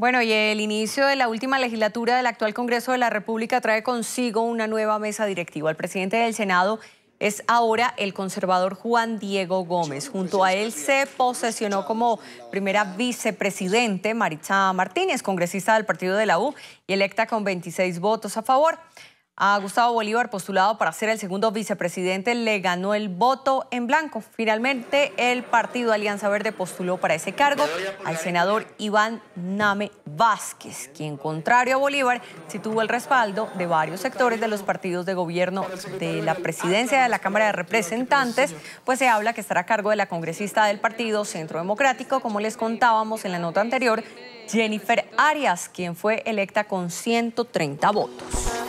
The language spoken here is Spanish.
Bueno, y el inicio de la última legislatura del actual Congreso de la República trae consigo una nueva mesa directiva. El presidente del Senado es ahora el conservador Juan Diego Gómez. Junto a él se posesionó como primera vicepresidente Maritza Martínez, congresista del Partido de la U y electa con 26 votos a favor a Gustavo Bolívar, postulado para ser el segundo vicepresidente, le ganó el voto en blanco. Finalmente, el partido Alianza Verde postuló para ese cargo al senador Iván Name Vázquez, quien, contrario a Bolívar, sí tuvo el respaldo de varios sectores de los partidos de gobierno de la presidencia de la Cámara de Representantes, pues se habla que estará a cargo de la congresista del partido Centro Democrático, como les contábamos en la nota anterior, Jennifer Arias, quien fue electa con 130 votos.